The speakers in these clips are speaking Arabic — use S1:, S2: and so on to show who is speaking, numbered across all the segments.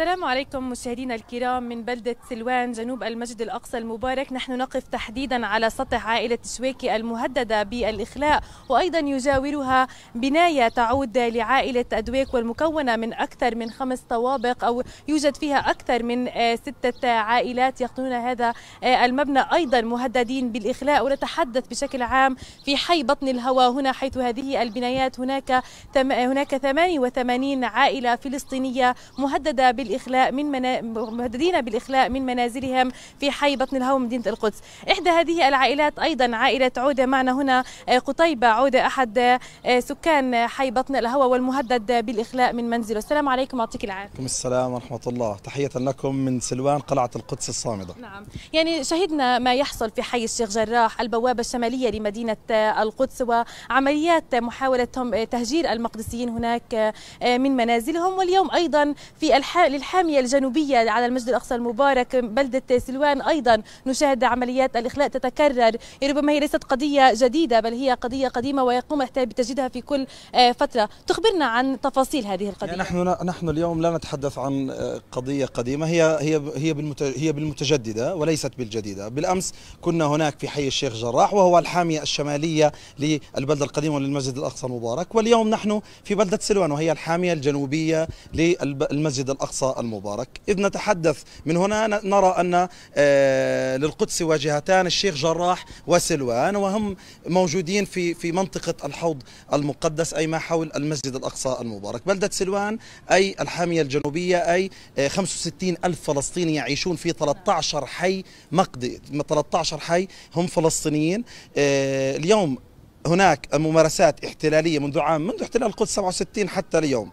S1: السلام عليكم مشاهدينا الكرام من بلدة سلوان جنوب المسجد الأقصى المبارك نحن نقف تحديدا على سطح عائلة شويكي المهددة بالإخلاء وأيضا يجاورها بناية تعود لعائلة أدويك والمكونة من أكثر من خمس طوابق أو يوجد فيها أكثر من آه، ستة عائلات يقطنون هذا آه، المبنى أيضا مهددين بالإخلاء ونتحدث بشكل عام في حي بطن الهوى هنا حيث هذه البنايات هناك هناك 88 عائلة فلسطينية مهددة بال بالإخلاء من منا... مهددين بالإخلاء من منازلهم في حي بطن الهوى مدينة القدس إحدى هذه العائلات أيضا عائلة عودة معنا هنا آه، قطيبة عودة أحد آه، سكان حي بطن الهوى والمهدد بالإخلاء من منزله السلام عليكم ويعطيك العافية
S2: السلام ورحمة الله تحية لكم من سلوان قلعة القدس الصامدة
S1: نعم يعني شهدنا ما يحصل في حي الشيخ جراح البوابة الشمالية لمدينة آه، القدس وعمليات محاولة تهجير المقدسيين هناك من منازلهم واليوم أيضا في الحال للحامية الجنوبية على المسجد الأقصى المبارك بلدة سلوان أيضا نشاهد عمليات الإخلاء تتكرر ربما هي ليست قضية جديدة بل هي قضية قديمة ويقوم احتاب بتجديدها في كل آه، فترة تخبرنا عن تفاصيل هذه القضية يعني
S2: نحن نحن اليوم لا نتحدث عن آه، قضية قديمة هي هي هي هي بالمتجددة وليست بالجديدة بالأمس كنا هناك في حي الشيخ جراح وهو الحامية الشمالية للبلدة القديمة للمسجد الأقصى المبارك واليوم نحن في بلدة سلوان وهي الحامية الجنوبية للمسجد الأقصى المبارك إذ نتحدث من هنا نرى أن آه، للقدس واجهتان الشيخ جراح وسلوان وهم موجودين في في منطقة الحوض المقدس أي ما حول المسجد الأقصى المبارك بلدة سلوان أي الحامية الجنوبية أي 65 آه، ألف فلسطيني يعيشون في 13 حي مقدي 13 حي هم فلسطينيين آه، اليوم هناك ممارسات احتلالية منذ عام منذ احتلال القدس 67 حتى اليوم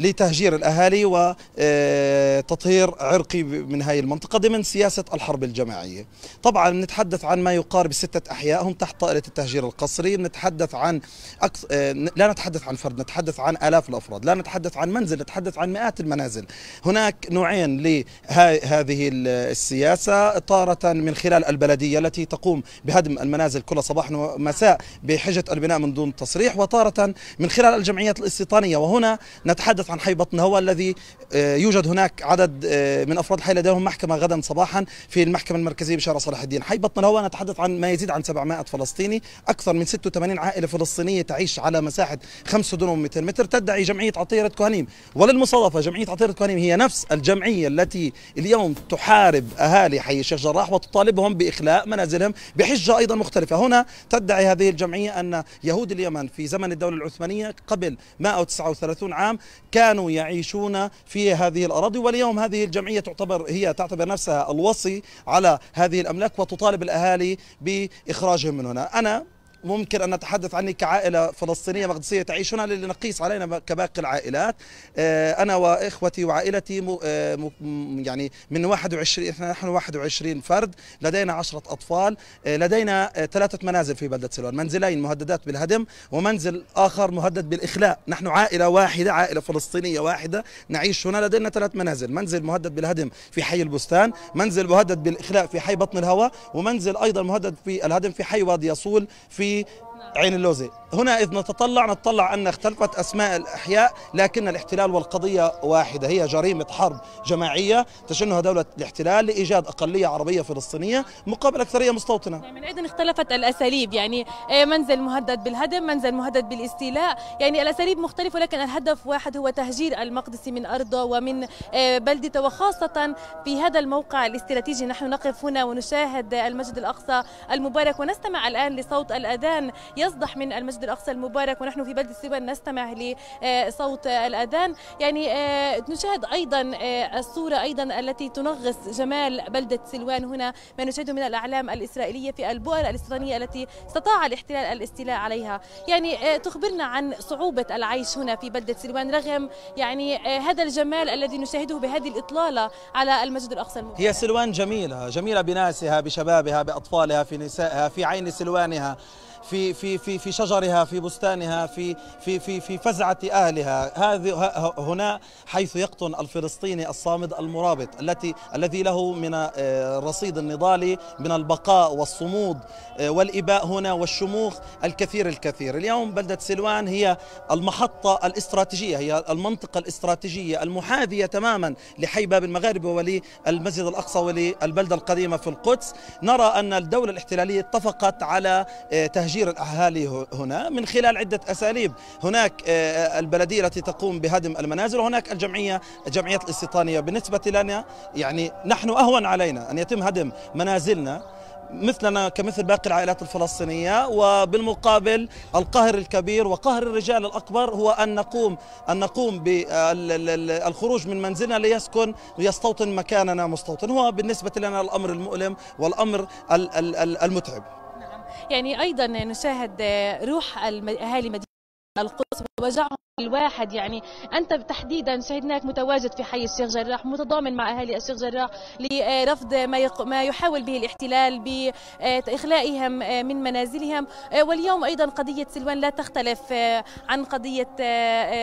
S2: لتهجير الأهالي وتطهير عرقي من هذه المنطقة ضمن سياسة الحرب الجماعية طبعا نتحدث عن ما يقارب ستة أحياء هم تحت طائلة التهجير القسري نتحدث عن أكث... لا نتحدث عن فرد نتحدث عن آلاف الأفراد لا نتحدث عن منزل نتحدث عن مئات المنازل هناك نوعين لهذه السياسة طارة من خلال البلدية التي تقوم بهدم المنازل كل صباح ومساء بحجة البناء من دون تصريح وطارة من خلال الجمعيات الاستيطانية وهنا نتحدث نتحدث عن حي بطن هو الذي آه، يوجد هناك عدد آه، من افراد الحي لديهم محكمه غدا صباحا في المحكمه المركزيه بشارع صلاح الدين حي بطن هو نتحدث عن ما يزيد عن 700 فلسطيني اكثر من 86 عائله فلسطينيه تعيش على مساحه 5 دونم 200 متر تدعي جمعيه عطيره كهنيم وللمصادفه جمعيه عطيره كهنيم هي نفس الجمعيه التي اليوم تحارب اهالي حي الشيخ جراح وتطالبهم باخلاء منازلهم بحجه ايضا مختلفه هنا تدعي هذه الجمعيه ان يهود اليمن في زمن الدوله العثمانيه قبل 139 عام كانوا يعيشون في هذه الأراضي واليوم هذه الجمعية تعتبر هي تعتبر نفسها الوصي على هذه الأملاك وتطالب الأهالي بإخراجهم من هنا أنا ممكن أن نتحدث عني كعائلة فلسطينية مقدسية تعيش هنا لنقيس علينا كباقي العائلات آه، أنا وإخوتي وعائلتي آه، يعني من 21 إحنا نحن 21 فرد لدينا 10 أطفال آه، لدينا ثلاثة منازل في بلدة سلوان منزلين مهددات بالهدم ومنزل آخر مهدد بالإخلاء نحن عائلة واحدة عائلة فلسطينية واحدة نعيش هنا لدينا ثلاث منازل منزل مهدد بالهدم في حي البستان منزل مهدد بالإخلاء في حي بطن الهوى ومنزل أيضا مهدد في الهدم في حي وادي يصول في be نعم. عين اللوزي هنا إذ نتطلع نتطلع أن اختلفت أسماء الأحياء لكن الاحتلال والقضية واحدة هي جريمة حرب جماعية تشنها دولة الاحتلال لإيجاد أقلية عربية فلسطينية مقابل أكثرية مستوطنة نعم،
S1: من أيضا اختلفت الأساليب يعني آه، منزل مهدد بالهدم منزل مهدد بالاستيلاء يعني الأساليب مختلفة لكن الهدف واحد هو تهجير المقدسي من أرضه ومن آه، بلدته وخاصة في هذا الموقع الاستراتيجي نحن نقف هنا ونشاهد المسجد الأقصى المبارك ونستمع الآن لصوت الأذان يصدح من المسجد الأقصى المبارك ونحن في بلدة سيبان نستمع لصوت الأذان يعني آه، نشاهد أيضا آه، الصورة أيضا التي تنغص جمال بلدة سلوان هنا ما نشاهده من الأعلام الإسرائيلية في البؤر الاسرائيليه التي استطاع الاحتلال الاستيلاء عليها يعني آه، تخبرنا عن صعوبة العيش هنا في بلدة سلوان رغم يعني هذا الجمال الذي نشاهده بهذه الإطلالة على المسجد الأقصى المبارك
S2: هي سلوان جميلة جميلة بناسها بشبابها بأطفالها في نسائها في عين سلوانها في في في في شجرها في بستانها في في في في فزعه اهلها هذه هنا حيث يقطن الفلسطيني الصامد المرابط التي الذي له من الرصيد آه، النضالي من البقاء والصمود آه، والاباء هنا والشموخ الكثير الكثير اليوم بلده سلوان هي المحطه الاستراتيجيه هي المنطقه الاستراتيجيه المحاذيه تماما لحي باب المغارب وللمسجد الاقصى وللبلده القديمه في القدس نرى ان الدوله الاحتلاليه اتفقت على آه، تهجير تهجير الأهالي هنا من خلال عدة أساليب هناك آه، آه، البلدية التي تقوم بهدم المنازل وهناك الجمعية جمعية الاستيطانية بالنسبة لنا يعني نحن أهون علينا أن يتم هدم منازلنا مثلنا كمثل باقي العائلات الفلسطينية وبالمقابل القهر الكبير وقهر الرجال الأكبر هو أن نقوم أن نقوم بالخروج من منزلنا ليسكن ويستوطن مكاننا مستوطن هو بالنسبة لنا الأمر المؤلم والأمر المتعب
S1: يعني أيضا نشاهد روح أهالي مدينة القدس ووجعهم الواحد يعني انت تحديدا شهدناك متواجد في حي الشيخ جراح متضامن مع اهالي الشيخ جراح لرفض ما ما يحاول به الاحتلال باخلائهم من منازلهم واليوم ايضا قضيه سلوان لا تختلف عن قضيه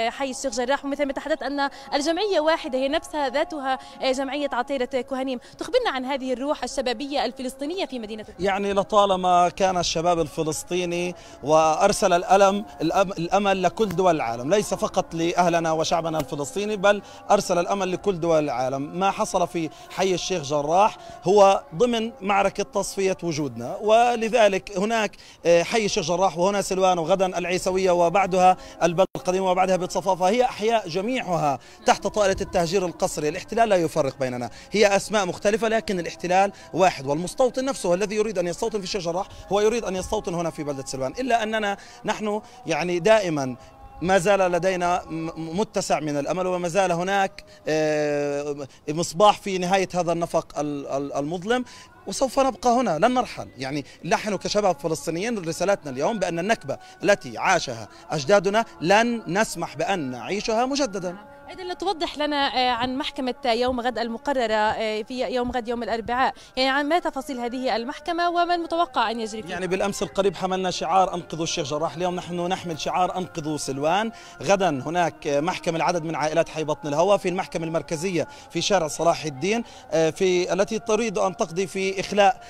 S1: حي الشيخ جراح ومثل ما تحدثت ان الجمعيه واحده هي نفسها ذاتها جمعيه عطيره كهنيم تخبرنا عن هذه الروح الشبابيه الفلسطينيه في مدينه يعني
S2: لطالما كان الشباب الفلسطيني وارسل الالم الامل لكل دول العالم ليس فقط لأهلنا وشعبنا الفلسطيني بل أرسل الأمل لكل دول العالم ما حصل في حي الشيخ جراح هو ضمن معركة تصفية وجودنا ولذلك هناك آه، حي الشيخ جراح وهنا سلوان وغدا العيسوية وبعدها البلد القديمة وبعدها بيت صفافة هي أحياء جميعها تحت طائلة التهجير القصري الاحتلال لا يفرق بيننا هي أسماء مختلفة لكن الاحتلال واحد والمستوطن نفسه الذي يريد أن يستوطن في الشيخ جراح هو يريد أن يستوطن هنا في بلدة سلوان إلا أننا نحن يعني دائما ما زال لدينا متسع من الامل وما زال هناك آه، مصباح في نهايه هذا النفق المظلم وسوف نبقى هنا لن نرحل يعني نحن كشباب فلسطينيين رسالتنا اليوم بأن النكبة التي عاشها أجدادنا لن نسمح بأن نعيشها مجددا
S1: إذا لتوضح لنا آه، عن محكمة يوم غد المقررة آه، في يوم غد يوم الأربعاء يعني عن ما تفاصيل هذه المحكمة وما المتوقع أن يجري فيها يعني
S2: بالأمس القريب حملنا شعار أنقذوا الشيخ جراح اليوم نحن نحمل شعار أنقذوا سلوان غدا هناك آه، محكمة العدد من عائلات حي بطن الهوى في المحكمة المركزية في شارع صلاح الدين في التي تريد أن تقضي في إخلاء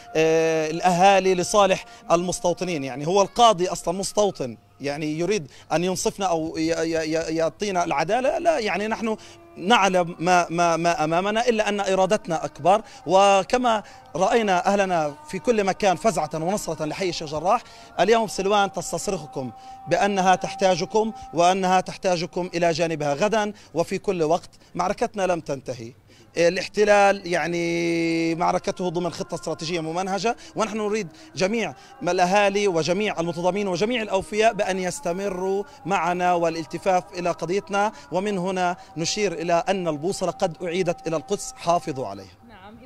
S2: الأهالي لصالح المستوطنين يعني هو القاضي أصلا مستوطن يعني يريد أن ينصفنا أو يعطينا العدالة لا يعني نحن نعلم ما, ما, ما أمامنا إلا أن إرادتنا أكبر وكما رأينا أهلنا في كل مكان فزعة ونصرة لحي الشيخ جراح اليوم سلوان تستصرخكم بأنها تحتاجكم وأنها تحتاجكم إلى جانبها غدا وفي كل وقت معركتنا لم تنتهي الاحتلال يعني معركته ضمن خطة استراتيجية ممنهجة ونحن نريد جميع الأهالي وجميع المتضامنين وجميع الأوفياء بأن يستمروا معنا والالتفاف إلى قضيتنا ومن هنا نشير إلى أن البوصلة قد أعيدت إلى القدس حافظوا عليها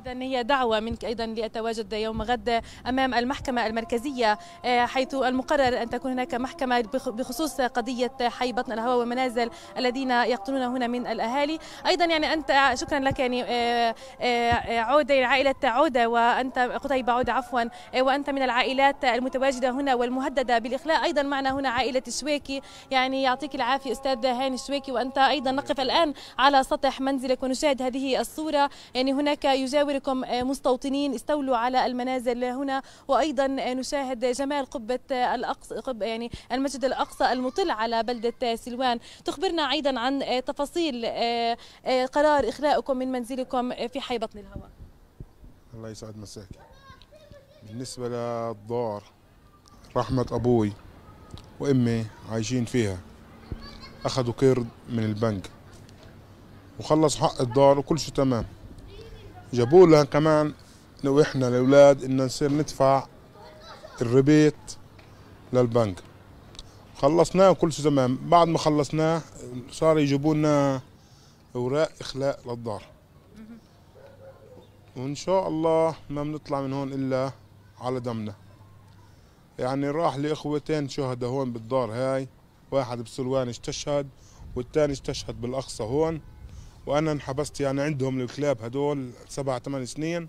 S1: إذا هي دعوة منك أيضا لأتواجد يوم غد أمام المحكمة المركزية آه، حيث المقرر أن تكون هناك محكمة بخصوص قضية حي بطن الهواء ومنازل الذين يقتلون هنا من الأهالي أيضا يعني أنت شكرا لك يعني آه، آه، عودة عائلة عودة وأنت قتيبة عودة عفوا وأنت من العائلات المتواجدة هنا والمهددة بالإخلاء أيضا معنا هنا عائلة الشويكي يعني يعطيك العافية أستاذ هاني الشويكي وأنت أيضا نقف الآن على سطح منزلك ونشاهد هذه الصورة يعني هناك يجاور حضوركم آه، مستوطنين استولوا على المنازل هنا وايضا آه، نشاهد جمال قبه آه، الاقصى قب يعني المسجد الاقصى المطل على بلده سلوان تخبرنا ايضا عن تفاصيل قرار اخلاءكم من منزلكم في حي بطن الهواء
S3: الله يسعد مساك بالنسبه للدار رحمه ابوي وامي عايشين فيها اخذوا قرض من البنك وخلص حق الدار وكل شيء تمام جابوا لها كمان لو احنا الاولاد انه نصير ندفع الربيت للبنك خلصناه كل شيء تمام بعد ما خلصناه صار يجيبوا لنا اوراق اخلاء للدار وان شاء الله ما بنطلع من هون الا على دمنا يعني راح لاخوتين شهداء هون بالدار هاي واحد بسلوان استشهد والثاني استشهد بالاقصى هون وانا انحبست يعني عندهم الكلاب هدول سبع ثمان سنين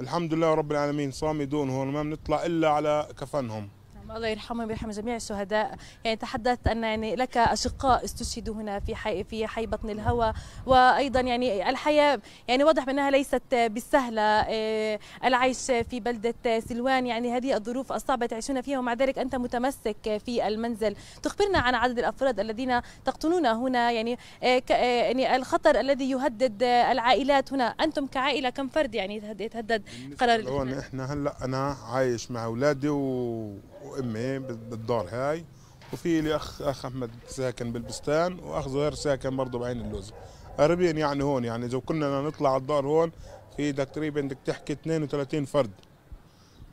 S3: الحمد لله رب العالمين صامدون هون ما بنطلع الا على كفنهم
S1: الله يرحمهم ويرحم جميع الشهداء يعني تحدثت ان يعني لك اشقاء استشهدوا هنا في حي في حي بطن الهوى وايضا يعني الحياه يعني واضح بانها ليست بالسهله آه، العيش في بلده سلوان يعني هذه الظروف الصعبه تعيشون فيها ومع ذلك انت متمسك في المنزل تخبرنا عن عدد الافراد الذين تقطنون هنا يعني آه، آه، يعني الخطر الذي يهدد العائلات هنا انتم كعائله كم فرد يعني يتهدد قرار
S3: هون احنا هلا انا عايش مع اولادي و وامي بالدار هاي وفي لي اخ اخ احمد ساكن بالبستان واخ زهير ساكن برضه بعين اللوز قريبين يعني هون يعني اذا كنا نطلع على الدار هون في تقريبا بدك تحكي 32 فرد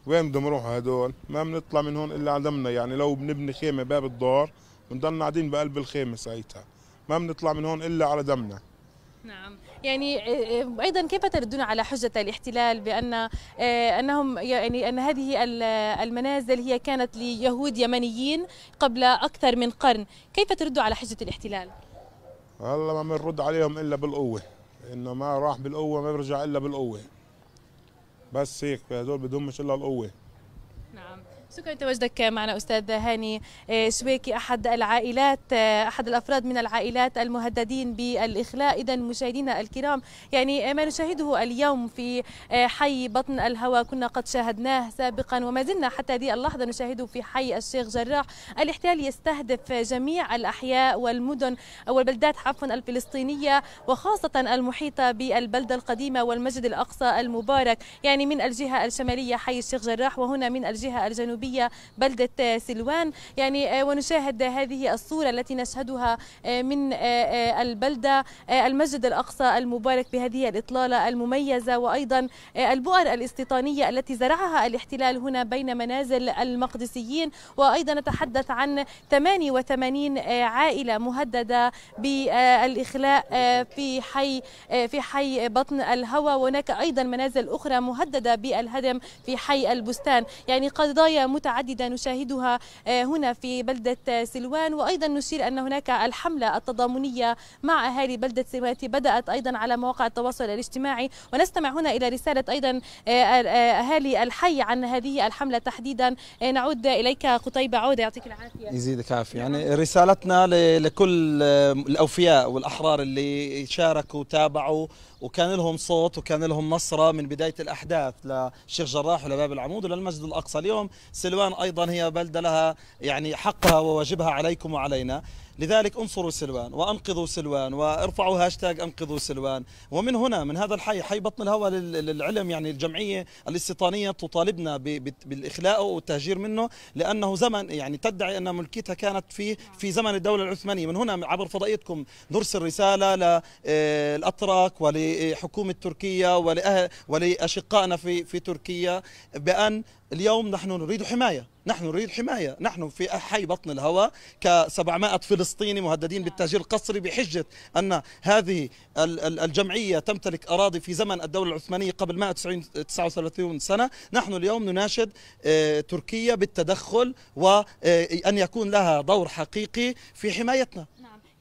S3: وين بدهم يروحوا هدول ما بنطلع من هون الا عدمنا يعني لو بنبني خيمه باب الدار بنضلنا قاعدين بقلب الخيمه ساعتها ما بنطلع من هون الا على دمنا
S1: نعم يعني آه، آه، ايضا كيف تردون على حجه الاحتلال بان آه، انهم يعني ان هذه المنازل هي كانت ليهود يمنيين قبل اكثر من قرن، كيف تردوا على حجه الاحتلال؟
S3: والله ما بنرد عليهم الا بالقوه، انه ما راح بالقوه ما بيرجع الا بالقوه. بس هيك هدول بدهمش الا القوه.
S1: نعم. شكرا لتواجدك معنا استاذ هاني شويكي آه، احد العائلات آه، احد الافراد من العائلات المهددين بالاخلاء اذا مشاهدينا الكرام يعني آه، ما نشاهده اليوم في حي بطن الهوى كنا قد شاهدناه سابقا وما زلنا حتى هذه اللحظه نشاهده في حي الشيخ جراح الاحتلال يستهدف جميع الاحياء والمدن او البلدات عفوا الفلسطينيه وخاصه المحيطه بالبلده القديمه والمسجد الاقصى المبارك يعني من الجهه الشماليه حي الشيخ جراح وهنا من الجهه الجنوبيه الجنوبية بلدة سلوان يعني آه، ونشاهد هذه الصورة التي نشهدها آه، من آه، البلدة المسجد الأقصى المبارك بهذه الإطلالة المميزة وأيضا البؤر الاستيطانية التي زرعها الاحتلال هنا بين منازل المقدسيين وأيضا نتحدث عن 88 عائلة مهددة بالإخلاء في حي في حي بطن الهوى وهناك أيضا منازل أخرى مهددة بالهدم في حي البستان يعني قضايا متعددة نشاهدها آه، هنا في بلدة سلوان وأيضا نشير أن هناك الحملة التضامنية مع أهالي بلدة سلوان بدأت أيضا على مواقع التواصل الاجتماعي ونستمع هنا إلى رسالة أيضا آه، آه، أهالي الحي عن هذه الحملة تحديدا نعود إليك قطيبة عودة يعطيك العافية
S2: يزيدك عافية يعني رسالتنا لكل الأوفياء والأحرار اللي شاركوا وتابعوا وكان لهم صوت وكان لهم نصرة من بداية الأحداث للشيخ جراح ولباب العمود وللمسجد الأقصى اليوم سلوان أيضا هي بلدة لها يعني حقها وواجبها عليكم وعلينا لذلك انصروا سلوان وانقذوا سلوان وارفعوا هاشتاج انقذوا سلوان ومن هنا من هذا الحي حي بطن الهوى للعلم يعني الجمعيه الاستيطانيه تطالبنا بالاخلاء والتهجير منه لانه زمن يعني تدعي ان ملكيتها كانت في في زمن الدوله العثمانيه من هنا عبر فضائيتكم نرسل رساله للاتراك ولحكومه تركيا ولاشقائنا في في تركيا بان اليوم نحن نريد حماية نحن نريد حماية نحن في حي بطن الهوى ك700 فلسطيني مهددين بالتهجير القسري بحجة أن هذه الجمعية تمتلك أراضي في زمن الدولة العثمانية قبل 139 سنة نحن اليوم نناشد آه، تركيا بالتدخل وأن آه، يكون لها دور حقيقي في حمايتنا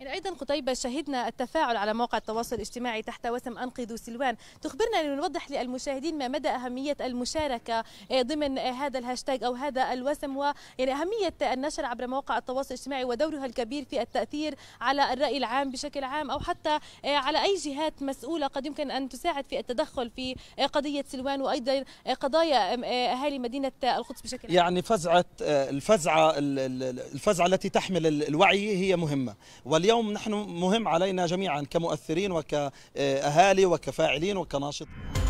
S1: يعني أيضا قتيبة شهدنا التفاعل على موقع التواصل الاجتماعي تحت وسم أنقذوا سلوان تخبرنا لنوضح للمشاهدين ما مدى أهمية المشاركة آه، ضمن آه، هذا الهاشتاج أو هذا الوسم ويعني أهمية النشر عبر مواقع التواصل الاجتماعي ودورها الكبير في التأثير على الرأي العام بشكل عام أو حتى آه، على أي جهات مسؤولة قد يمكن أن تساعد في التدخل في قضية سلوان وأيضا قضايا أهالي مدينة القدس بشكل عام
S2: يعني فزعة الفزعة الفزعة التي تحمل الوعي هي مهمة ولي اليوم نحن مهم علينا جميعا كمؤثرين وكأهالي وكفاعلين وكناشطين